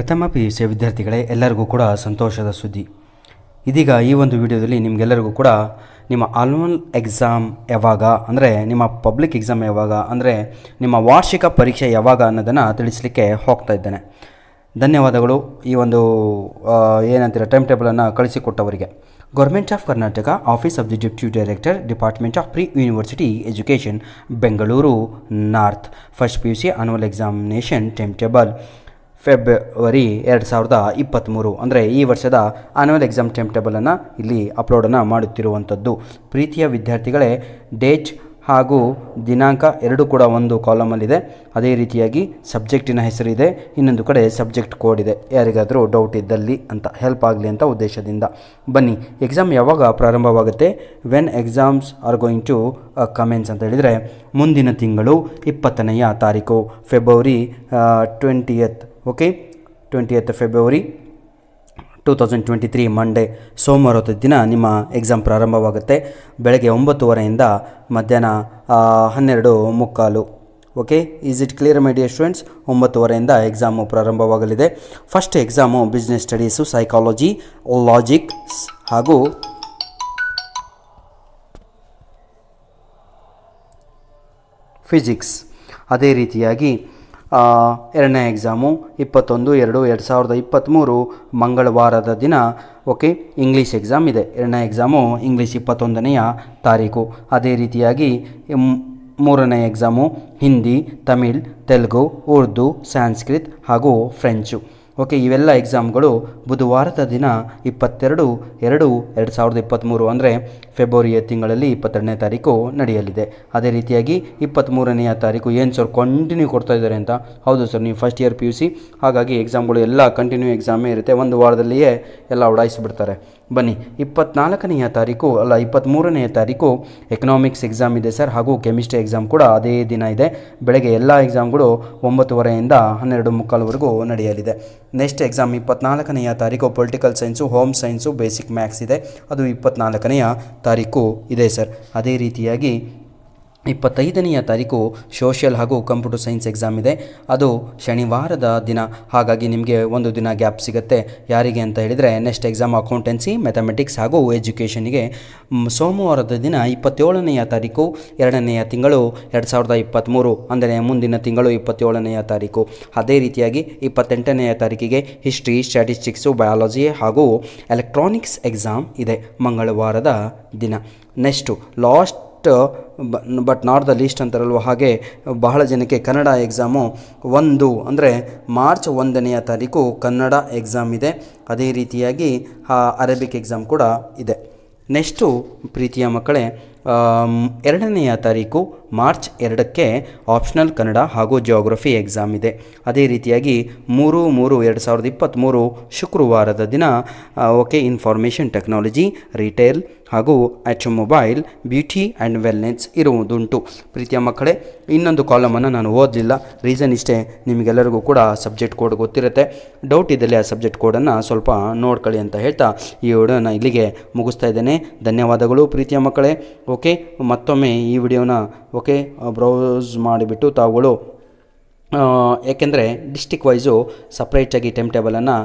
ಪ್ರಥಮ P U C ವಿದ್ಯಾರ್ಥಿಗಳೇ ಎಲ್ಲರಿಗೂ ಕೂಡ ಸಂತೋಷದ ಸುದ್ದಿ ಇದೀಗ ಈ ಒಂದು ವಿಡಿಯೋದಲ್ಲಿ ನಿಮಗೆಲ್ಲರಿಗೂ ಕೂಡ ನಿಮ್ಮ ಆನ್ವಲ್ ಎಕ್ಸಾಮ್ ಯಾವಾಗ ಅಂದರೆ ನಿಮ್ಮ ಪಬ್ಲಿಕ್ ಎಕ್ಸಾಮ್ ಯಾವಾಗ ಅಂದರೆ ನಿಮ್ಮ ವಾರ್ಷಿಕ ಪರೀಕ್ಷೆ ಯಾವಾಗ ಅನ್ನೋದನ್ನು ತಿಳಿಸಲಿಕ್ಕೆ ಹೋಗ್ತಾ ಇದ್ದೇನೆ ಧನ್ಯವಾದಗಳು ಈ ಒಂದು ಏನಂತೀರ ಟೈಮ್ ಟೇಬಲನ್ನು ಕಳಿಸಿಕೊಟ್ಟವರಿಗೆ government of Karnataka office of the deputy director department of pre university education Bengaluru north first P U C annual examination time table February ಎರಡು ಸಾವಿರದ ಇಪ್ಪತ್ತ್ಮೂರು ಅಂದರೆ ಈ ವರ್ಷದ ಆನ್ಯುವಲ್ ಎಕ್ಸಾಮ್ ಟೈಮ್ ಟೇಬಲನ್ನು ಇಲ್ಲಿ ಅಪ್ಲೋಡನ್ನು ಮಾಡುತ್ತಿರುವಂಥದ್ದು ಪ್ರೀತಿಯ ವಿದ್ಯಾರ್ಥಿಗಳೇ ಡೇಟ್ ಹಾಗೂ ದಿನಾಂಕ ಎರಡು ಕೂಡ ಒಂದು ಕಾಲಮಲ್ಲಿದೆ ಅದೇ ರೀತಿಯಾಗಿ ಸಬ್ಜೆಕ್ಟಿನ ಹೆಸರಿದೆ ಇನ್ನೊಂದು ಕಡೆ ಸಬ್ಜೆಕ್ಟ್ ಕೋಡ್ ಇದೆ ಯಾರಿಗಾದರೂ ಡೌಟ್ ಇದ್ದಲ್ಲಿ ಅಂತ ಹೆಲ್ಪ್ ಆಗಲಿ ಅಂತ ಉದ್ದೇಶದಿಂದ ಬನ್ನಿ ಎಕ್ಸಾಮ್ ಯಾವಾಗ ಪ್ರಾರಂಭವಾಗುತ್ತೆ when exams are going to commence ಅಂತ ಹೇಳಿದರೆ ಮುಂದಿನ ತಿಂಗಳು ಇಪ್ಪತ್ತನೆಯ ತಾರೀಕು February twentieth uh, okay twentieth February two thousand twenty three Monday ಸೋಮವಾರ ದಿನ ನಿಮ್ಮ ಎಕ್ಸಾಮ್ ಪ್ರಾರಂಭವಾಗುತ್ತೆ ಬೆಳಗ್ಗೆ ಒಂಬತ್ತುವರೆಯಿಂದ ಮಧ್ಯಾಹ್ನ ಹನ್ನೆರಡು ಮುಕ್ಕಾಲು okay is it clear my students ಒಂಬತ್ತುವರೆಯಿಂದ ಎಕ್ಸಾಮು ಪ್ರಾರಂಭವಾಗಲಿದೆ first exam business studies psychology logics ಹಾಗೂ ಫಿಸಿಕ್ಸ್ ಅದೇ ರೀತಿಯಾಗಿ ಎರಡನೇ ಎಕ್ಸಾಮು ಇಪ್ಪತ್ತೊಂದು ಎರಡು ಎರಡು ಸಾವಿರದ ಇಪ್ಪತ್ತ್ಮೂರು ಮಂಗಳವಾರದ ದಿನ ಓಕೆ ಇಂಗ್ಲೀಷ್ ಎಕ್ಸಾಮ್ ಇದೆ ಎರಡನೇ ಎಕ್ಸಾಮು ಇಂಗ್ಲೀಷ್ ಇಪ್ಪತ್ತೊಂದನೆಯ ತಾರೀಕು ಅದೇ ರೀತಿಯಾಗಿ ಮೂರನೇ ಎಕ್ಸಾಮು ಹಿಂದಿ ತಮಿಳ್ ತೆಲುಗು ಉರ್ದು ಸಾಂಸ್ಕೃತ್ ಹಾಗೂ ಫ್ರೆಂಚು ಓಕೆ ಇವೆಲ್ಲ ಎಕ್ಸಾಮ್ಗಳು ಬುಧವಾರದ ದಿನ ಇಪ್ಪತ್ತೆರಡು ಎರಡು ಎರಡು ಸಾವಿರದ ಇಪ್ಪತ್ತ್ಮೂರು ಅಂದರೆ ಫೆಬ್ರವರಿಯ ತಿಂಗಳಲ್ಲಿ ಇಪ್ಪತ್ತೆರಡನೇ ತಾರೀಕು ನಡೆಯಲಿದೆ ಅದೇ ರೀತಿಯಾಗಿ ಇಪ್ಪತ್ತ್ಮೂರನೆಯ ತಾರೀಕು ಏನು ಸರ್ ಕಂಟಿನ್ಯೂ ಕೊಡ್ತಾ ಇದ್ದಾರೆ ಅಂತ ಹೌದು ಸರ್ ನೀವು first year P U C ಹಾಗಾಗಿ ಎಕ್ಸಾಮ್ಗಳು ಎಲ್ಲ ಕಂಟಿನ್ಯೂ ಎಕ್ಸಾಮೇ ಇರುತ್ತೆ ಒಂದು ವಾರದಲ್ಲಿಯೇ ಎಲ್ಲ ಉಡಾಯಿಸಿಬಿಡ್ತಾರೆ ಬನ್ನಿ ಇಪ್ಪತ್ನಾಲ್ಕನೆಯ ತಾರೀಕು ಅಲ್ಲ ಇಪ್ಪತ್ತ್ಮೂರನೆಯ ತಾರೀಕು ಎಕನಾಮಿಕ್ಸ್ ಎಕ್ಸಾಮ್ ಇದೆ ಸರ್ ಹಾಗೂ ಕೆಮಿಸ್ಟ್ರಿ ಎಕ್ಸಾಮ್ ಕೂಡ ಅದೇ ದಿನ ಇದೆ ಬೆಳಗ್ಗೆ ಎಲ್ಲ ಎಕ್ಸಾಮ್ಗಳು ಒಂಬತ್ತುವರೆಯಿಂದ ಹನ್ನೆರಡು ಮುಕ್ಕಾಲುವರೆಗೂ ನಡೆಯಲಿದೆ ನೆಕ್ಸ್ಟ್ ಎಕ್ಸಾಮ್ ಇಪ್ಪತ್ನಾಲ್ಕನೆಯ ತಾರೀಕು political science home science basic maths ಇದೆ ಅದು ಇಪ್ಪತ್ನಾಲ್ಕನೆಯ ತಾರೀಕು ಇದೆ ಸರ್ ಅದೇ ರೀತಿಯಾಗಿ ಇಪ್ಪತ್ತೈದನೆಯ ತಾರೀಕು ಸೋಷಿಯಲ್ ಹಾಗೂ ಕಂಪ್ಯೂಟರ್ ಸೈನ್ಸ್ ಎಕ್ಸಾಮ್ ಇದೆ ಅದು ಶನಿವಾರದ ದಿನ ಹಾಗಾಗಿ ನಿಮಗೆ ಒಂದು ದಿನ ಗ್ಯಾಪ್ ಸಿಗುತ್ತೆ ಯಾರಿಗೆ ಅಂತ ಹೇಳಿದರೆ ನೆಕ್ಸ್ಟ್ ಎಕ್ಸಾಮ್ ಅಕೌಂಟೆನ್ಸಿ ಮ್ಯಾಥಮೆಟಿಕ್ಸ್ ಹಾಗೂ ಎಜುಕೇಷನಿಗೆ ಸೋಮವಾರದ ದಿನ ಇಪ್ಪತ್ತೇಳನೆಯ ತಾರೀಕು ಎರಡನೆಯ ತಿಂಗಳು ಎರಡು ಸಾವಿರದ ಇಪ್ಪತ್ತ್ಮೂರು ಅಂದರೆ ಮುಂದಿನ ತಿಂಗಳು ಇಪ್ಪತ್ತೇಳನೆಯ ತಾರೀಕು ಅದೇ ರೀತಿಯಾಗಿ ಇಪ್ಪತ್ತೆಂಟನೆಯ ತಾರೀಕಿಗೆ ಹಿಸ್ಟ್ರಿ ಸ್ಟ್ಯಾಟಿಸ್ಟಿಕ್ಸು ಬಯಾಲಜಿ ಹಾಗೂ ಎಲೆಕ್ಟ್ರಾನಿಕ್ಸ್ ಎಕ್ಸಾಮ್ ಇದೆ ಮಂಗಳವಾರದ ದಿನ next last but not the least ಅಂತಾರಲ್ವ ಹಾಗೆ ಬಹಳ ಜನಕ್ಕೆ ಕನ್ನಡ ಎಕ್ಸಾಮು ಒಂದು ಅಂದರೆ ಮಾರ್ಚ್ ಒಂದನೆಯ ತಾರೀಕು ಕನ್ನಡ ಎಕ್ಸಾಮ್ ಇದೆ ಅದೇ ರೀತಿಯಾಗಿ ಅರೇಬಿಕ್ ಎಕ್ಸಾಮ್ ಕೂಡ ಇದೆ ನೆಕ್ಸ್ಟು ಪ್ರೀತಿಯ ಮಕ್ಕಳೇ ಎರಡನೆಯ ತಾರೀಕು ಮಾರ್ಚ್ ಎರಡಕ್ಕೆ ಆಪ್ಷನಲ್ ಕನ್ನಡ ಹಾಗೂ ಜಿಯೋಗ್ರಫಿ ಎಕ್ಸಾಮ್ ಇದೆ ಅದೇ ರೀತಿಯಾಗಿ ಮೂರು ಮೂರು ಎರಡು ಸಾವಿರದ ಇಪ್ಪತ್ತ್ಮೂರು ಶುಕ್ರವಾರದ ದಿನ ಓಕೆ ಇನ್ಫಾರ್ಮೇಷನ್ ಟೆಕ್ನಾಲಜಿ ರಿಟೇಲ್ ಹಾಗೂ H mobile beauty and wellness ಇರುವುದುಂಟು ಪ್ರೀತಿಯ ಮಕ್ಕಳೇ ಇನ್ನೊಂದು ಕಾಲಮನ್ನು ನಾನು ಓದಲಿಲ್ಲ ರೀಸನ್ ಇಷ್ಟೇ ನಿಮಗೆಲ್ಲರಿಗೂ ಕೂಡ ಸಬ್ಜೆಕ್ಟ್ ಕೋಡ್ ಗೊತ್ತಿರುತ್ತೆ ಡೌಟ್ ಇದ್ದಲ್ಲಿ ಆ ಸಬ್ಜೆಕ್ಟ್ ಕೋಡನ್ನು ಸ್ವಲ್ಪ ನೋಡ್ಕೊಳ್ಳಿ ಅಂತ ಹೇಳ್ತಾ ಈ ವಿಡಿಯೋನ ಇಲ್ಲಿಗೆ ಮುಗಿಸ್ತಾ ಇದ್ದೇನೆ ಧನ್ಯವಾದಗಳು ಪ್ರೀತಿಯ ಮಕ್ಕಳೇ ಓಕೆ ಮತ್ತೊಮ್ಮೆ ಈ ವಿಡಿಯೋನ ಓಕೆ ಬ್ರೌಸ್ ಮಾಡಿಬಿಟ್ಟು ತಾವುಗಳು ಏಕೆಂದರೆ ಡಿಸ್ಟಿಕ್ ವೈಸು ಸಪ್ರೇಟಾಗಿ ಟೈಮ್ ಟೇಬಲನ್ನು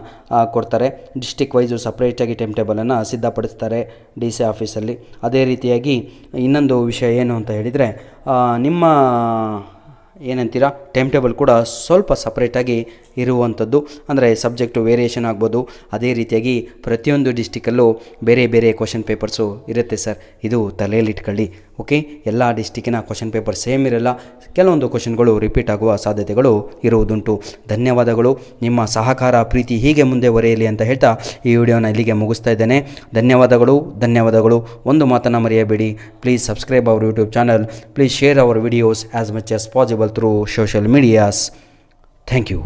ಕೊಡ್ತಾರೆ ಡಿಸ್ಟಿಕ್ ವೈಸು ಸಪ್ರೇಟಾಗಿ ಟೈಮ್ ಟೇಬಲನ್ನು ಸಿದ್ಧಪಡಿಸ್ತಾರೆ ಡಿ ಸಿ ಆಫೀಸಲ್ಲಿ ಅದೇ ರೀತಿಯಾಗಿ ಇನ್ನೊಂದು ವಿಷಯ ಏನು ಅಂತ ಹೇಳಿದರೆ ನಿಮ್ಮ ಏನಂತೀರಾ ಟೈಮ್ ಟೇಬಲ್ ಕೂಡ ಸ್ವಲ್ಪ ಸಪ್ರೇಟಾಗಿ ಇರುವಂಥದ್ದು ಅಂದರೆ ಸಬ್ಜೆಕ್ಟು ವೇರಿಯೇಷನ್ ಆಗ್ಬೋದು ಅದೇ ರೀತಿಯಾಗಿ ಪ್ರತಿಯೊಂದು ಡಿಸ್ಟಿಕಲ್ಲೂ ಬೇರೆ ಬೇರೆ ಕ್ವಶನ್ ಪೇಪರ್ಸು ಇರುತ್ತೆ ಸರ್ ಇದು ಇಟ್ಕೊಳ್ಳಿ ಓಕೆ ಎಲ್ಲ ಡಿಸ್ಟಿಕ್ಕಿನ ಕ್ವಶನ್ ಪೇಪರ್ ಸೇಮ್ ಇರಲ್ಲ ಕೆಲವೊಂದು ಕ್ವಶನ್ಗಳು ರಿಪೀಟ್ ಆಗುವ ಸಾಧ್ಯತೆಗಳು ಇರುವುದುಂಟು ಧನ್ಯವಾದಗಳು ನಿಮ್ಮ ಸಹಕಾರ ಪ್ರೀತಿ ಹೀಗೆ ಮುಂದೆ ಒರೆಯಲಿ ಅಂತ ಹೇಳ್ತಾ ಈ ವಿಡಿಯೋನ ಇಲ್ಲಿಗೆ ಮುಗಿಸ್ತಾ ಇದ್ದೇನೆ ಧನ್ಯವಾದಗಳು ಧನ್ಯವಾದಗಳು ಒಂದು ಮಾತನ್ನು ಮರೆಯಬೇಡಿ please subscribe our YouTube channel please share our videos as much as possible through social medias thank you